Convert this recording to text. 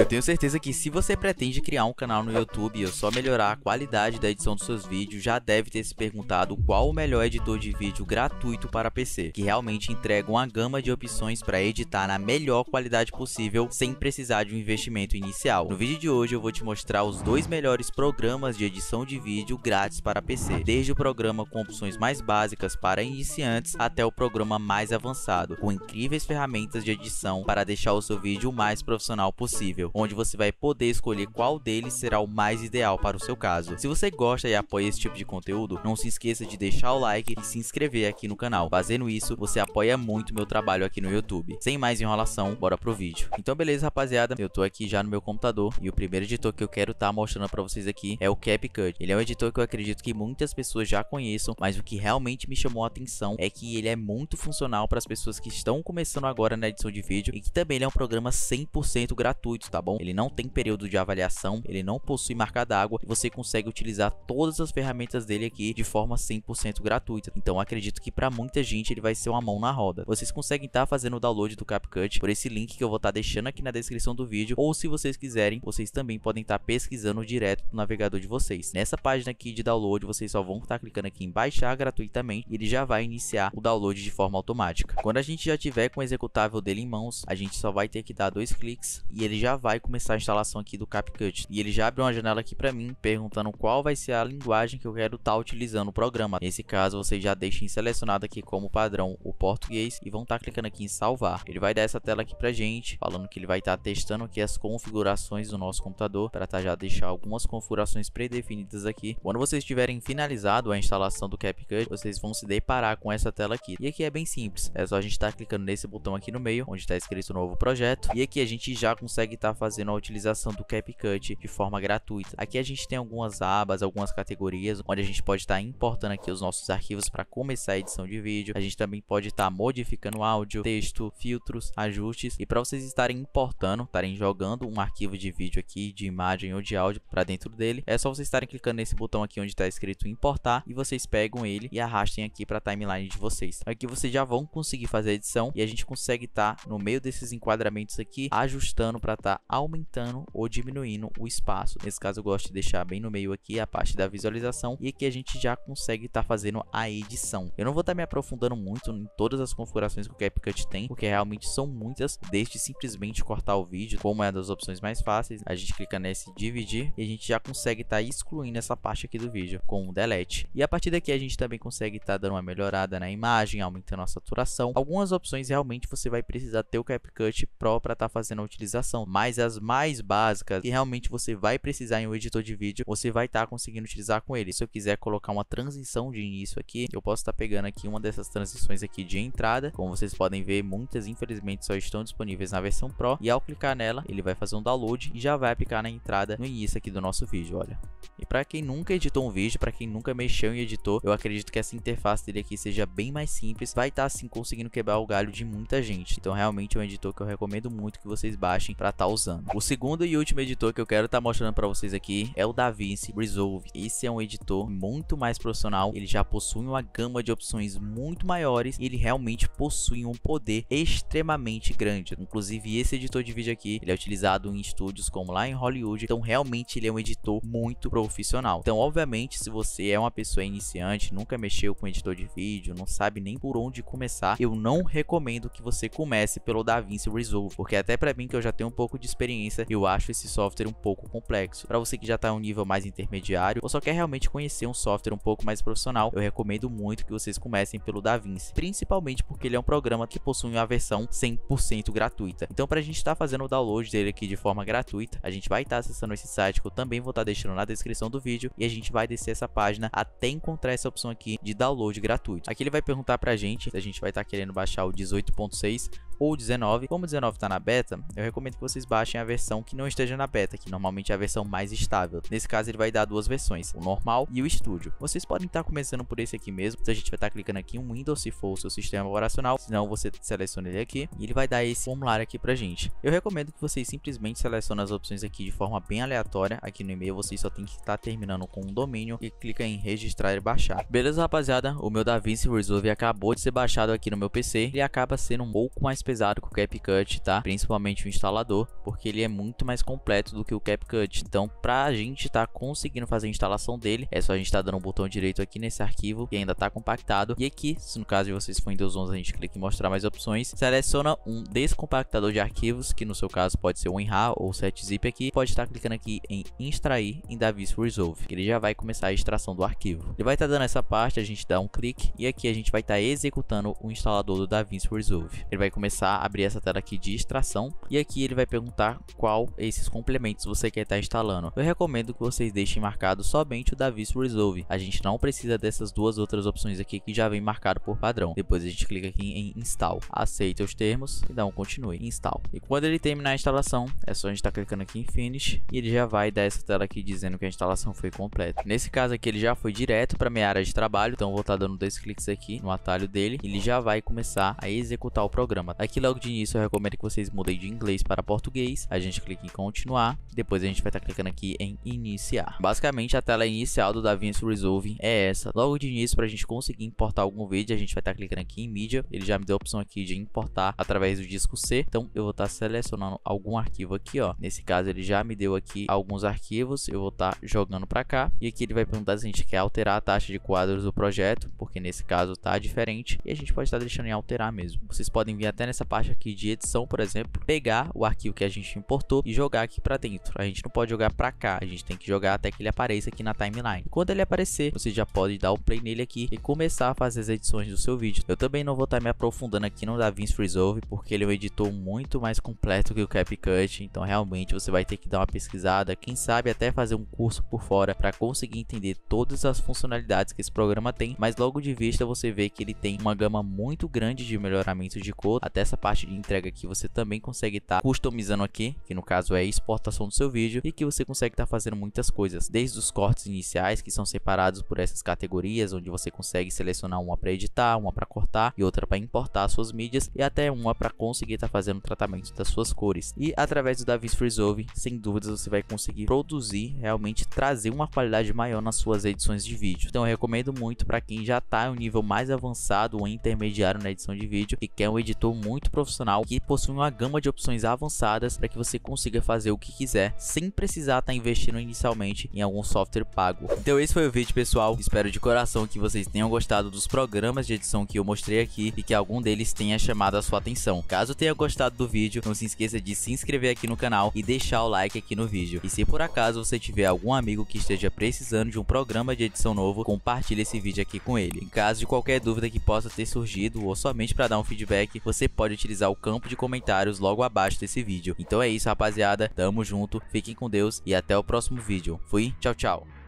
Eu tenho certeza que se você pretende criar um canal no YouTube e é só melhorar a qualidade da edição dos seus vídeos, já deve ter se perguntado qual o melhor editor de vídeo gratuito para PC, que realmente entrega uma gama de opções para editar na melhor qualidade possível sem precisar de um investimento inicial. No vídeo de hoje eu vou te mostrar os dois melhores programas de edição de vídeo grátis para PC, desde o programa com opções mais básicas para iniciantes até o programa mais avançado, com incríveis ferramentas de edição para deixar o seu vídeo o mais profissional possível onde você vai poder escolher qual deles será o mais ideal para o seu caso. Se você gosta e apoia esse tipo de conteúdo, não se esqueça de deixar o like e se inscrever aqui no canal. Fazendo isso, você apoia muito meu trabalho aqui no YouTube. Sem mais enrolação, bora pro vídeo. Então beleza, rapaziada, eu tô aqui já no meu computador e o primeiro editor que eu quero estar tá mostrando para vocês aqui é o CapCut. Ele é um editor que eu acredito que muitas pessoas já conheçam, mas o que realmente me chamou a atenção é que ele é muito funcional para as pessoas que estão começando agora na edição de vídeo e que também é um programa 100% gratuito, tá? tá bom? Ele não tem período de avaliação, ele não possui marca d'água e você consegue utilizar todas as ferramentas dele aqui de forma 100% gratuita. Então acredito que para muita gente ele vai ser uma mão na roda. Vocês conseguem estar tá fazendo o download do CapCut por esse link que eu vou estar tá deixando aqui na descrição do vídeo ou se vocês quiserem, vocês também podem estar tá pesquisando direto no navegador de vocês. Nessa página aqui de download, vocês só vão estar tá clicando aqui em baixar gratuitamente e ele já vai iniciar o download de forma automática. Quando a gente já tiver com o executável dele em mãos, a gente só vai ter que dar dois cliques e ele já vai vai começar a instalação aqui do CapCut. E ele já abriu uma janela aqui para mim, perguntando qual vai ser a linguagem que eu quero estar tá utilizando o programa. Nesse caso, vocês já deixem selecionado aqui como padrão o português e vão estar tá clicando aqui em salvar. Ele vai dar essa tela aqui pra gente, falando que ele vai estar tá testando aqui as configurações do nosso computador, para tá já deixar algumas configurações predefinidas aqui. Quando vocês tiverem finalizado a instalação do CapCut, vocês vão se deparar com essa tela aqui. E aqui é bem simples, é só a gente estar tá clicando nesse botão aqui no meio, onde está escrito novo projeto, e aqui a gente já consegue estar tá fazendo a utilização do CapCut de forma gratuita. Aqui a gente tem algumas abas, algumas categorias, onde a gente pode estar tá importando aqui os nossos arquivos para começar a edição de vídeo. A gente também pode estar tá modificando áudio, texto, filtros, ajustes. E para vocês estarem importando, estarem jogando um arquivo de vídeo aqui, de imagem ou de áudio para dentro dele, é só vocês estarem clicando nesse botão aqui onde está escrito importar e vocês pegam ele e arrastem aqui para a timeline de vocês. Aqui vocês já vão conseguir fazer a edição e a gente consegue estar tá no meio desses enquadramentos aqui, ajustando para estar tá aumentando ou diminuindo o espaço. Nesse caso eu gosto de deixar bem no meio aqui a parte da visualização e aqui a gente já consegue estar tá fazendo a edição. Eu não vou estar tá me aprofundando muito em todas as configurações que o CapCut tem, porque realmente são muitas, desde simplesmente cortar o vídeo, como é das opções mais fáceis, a gente clica nesse dividir e a gente já consegue estar tá excluindo essa parte aqui do vídeo com o delete. E a partir daqui a gente também consegue estar tá dando uma melhorada na imagem, aumentando a saturação. Algumas opções realmente você vai precisar ter o CapCut Pro para estar tá fazendo a utilização, mas mas as mais básicas que realmente você vai precisar em um editor de vídeo, você vai estar tá conseguindo utilizar com ele. Se eu quiser colocar uma transição de início aqui, eu posso estar tá pegando aqui uma dessas transições aqui de entrada, como vocês podem ver, muitas infelizmente só estão disponíveis na versão Pro, e ao clicar nela, ele vai fazer um download e já vai aplicar na entrada no início aqui do nosso vídeo, olha. E para quem nunca editou um vídeo, para quem nunca mexeu em editor, eu acredito que essa interface dele aqui seja bem mais simples, vai estar tá, assim conseguindo quebrar o galho de muita gente. Então realmente é um editor que eu recomendo muito que vocês baixem para estar tá usando usando. O segundo e último editor que eu quero estar tá mostrando para vocês aqui é o DaVinci Resolve. Esse é um editor muito mais profissional, ele já possui uma gama de opções muito maiores e ele realmente possui um poder extremamente grande. Inclusive esse editor de vídeo aqui, ele é utilizado em estúdios como lá em Hollywood, então realmente ele é um editor muito profissional. Então obviamente se você é uma pessoa iniciante, nunca mexeu com editor de vídeo, não sabe nem por onde começar, eu não recomendo que você comece pelo DaVinci Resolve, porque até para mim que eu já tenho um pouco de experiência, eu acho esse software um pouco complexo. Para você que já está em um nível mais intermediário ou só quer realmente conhecer um software um pouco mais profissional, eu recomendo muito que vocês comecem pelo DaVinci, principalmente porque ele é um programa que possui uma versão 100% gratuita. Então, para a gente estar tá fazendo o download dele aqui de forma gratuita, a gente vai estar tá acessando esse site que eu também vou estar tá deixando na descrição do vídeo e a gente vai descer essa página até encontrar essa opção aqui de download gratuito. Aqui ele vai perguntar para a gente se a gente vai estar tá querendo baixar o 18.6 ou 19. Como 19 está na beta, eu recomendo que vocês baixem a versão que não esteja na beta, que normalmente é a versão mais estável. Nesse caso, ele vai dar duas versões, o normal e o estúdio. Vocês podem estar tá começando por esse aqui mesmo, então a gente vai estar tá clicando aqui em Windows se for o seu sistema operacional, senão você seleciona ele aqui e ele vai dar esse formulário aqui pra gente. Eu recomendo que vocês simplesmente selecionem as opções aqui de forma bem aleatória, aqui no e-mail vocês só tem que estar tá terminando com um domínio e clica em registrar e baixar. Beleza rapaziada, o meu DaVinci Resolve acabou de ser baixado aqui no meu PC, ele acaba sendo um pouco mais pesado que o CapCut, tá? Principalmente o instalador, porque ele é muito mais completo do que o CapCut. Então, pra gente estar tá conseguindo fazer a instalação dele, é só a gente estar tá dando um botão direito aqui nesse arquivo que ainda tá compactado. E aqui, se no caso de vocês for Windows 11, a gente clica em mostrar mais opções. Seleciona um descompactador de arquivos, que no seu caso pode ser o WinRAR ou o setzip aqui. Pode estar tá clicando aqui em extrair em Davis Resolve, que ele já vai começar a extração do arquivo. Ele vai estar tá dando essa parte, a gente dá um clique e aqui a gente vai estar tá executando o instalador do DaVinci Resolve. Ele vai começar a abrir essa tela aqui de extração e aqui ele vai perguntar qual esses complementos você quer estar tá instalando. Eu recomendo que vocês deixem marcado somente o da Visual Resolve. A gente não precisa dessas duas outras opções aqui que já vem marcado por padrão. Depois a gente clica aqui em install, aceita os termos e dá um continue, install. E quando ele terminar a instalação, é só a gente estar tá clicando aqui em finish e ele já vai dar essa tela aqui dizendo que a instalação foi completa. Nesse caso aqui ele já foi direto para minha área de trabalho, então vou estar tá dando dois cliques aqui no atalho dele, ele já vai começar a executar o programa. Aqui Aqui logo de início eu recomendo que vocês mudem de inglês para português. A gente clica em continuar. Depois a gente vai estar tá clicando aqui em iniciar. Basicamente a tela inicial do DaVinci Resolve é essa. Logo de início para a gente conseguir importar algum vídeo, a gente vai estar tá clicando aqui em mídia. Ele já me deu a opção aqui de importar através do disco C. Então eu vou estar tá selecionando algum arquivo aqui, ó. Nesse caso ele já me deu aqui alguns arquivos. Eu vou estar tá jogando para cá. E aqui ele vai perguntar se a gente quer alterar a taxa de quadros do projeto, porque nesse caso tá diferente. E a gente pode estar tá deixando em alterar mesmo. Vocês podem vir até nessa parte aqui de edição, por exemplo, pegar o arquivo que a gente importou e jogar aqui para dentro. A gente não pode jogar para cá, a gente tem que jogar até que ele apareça aqui na timeline. E quando ele aparecer, você já pode dar o play nele aqui e começar a fazer as edições do seu vídeo. Eu também não vou estar tá me aprofundando aqui no DaVinci Resolve, porque ele é um editor muito mais completo que o CapCut, então realmente você vai ter que dar uma pesquisada, quem sabe até fazer um curso por fora para conseguir entender todas as funcionalidades que esse programa tem, mas logo de vista você vê que ele tem uma gama muito grande de melhoramento de cor, até dessa parte de entrega que você também consegue estar tá customizando aqui, que no caso é a exportação do seu vídeo e que você consegue estar tá fazendo muitas coisas, desde os cortes iniciais que são separados por essas categorias, onde você consegue selecionar uma para editar, uma para cortar e outra para importar suas mídias e até uma para conseguir estar tá fazendo tratamento das suas cores. E através do DaVinci Resolve, sem dúvidas você vai conseguir produzir, realmente trazer uma qualidade maior nas suas edições de vídeo. Então eu recomendo muito para quem já está em um nível mais avançado ou intermediário na edição de vídeo e quer um editor muito muito profissional que possui uma gama de opções avançadas para que você consiga fazer o que quiser sem precisar estar tá investindo inicialmente em algum software pago. Então esse foi o vídeo pessoal, espero de coração que vocês tenham gostado dos programas de edição que eu mostrei aqui e que algum deles tenha chamado a sua atenção. Caso tenha gostado do vídeo, não se esqueça de se inscrever aqui no canal e deixar o like aqui no vídeo. E se por acaso você tiver algum amigo que esteja precisando de um programa de edição novo, compartilhe esse vídeo aqui com ele. Em caso de qualquer dúvida que possa ter surgido ou somente para dar um feedback, você pode pode utilizar o campo de comentários logo abaixo desse vídeo. Então é isso, rapaziada. Tamo junto, fiquem com Deus e até o próximo vídeo. Fui, tchau, tchau.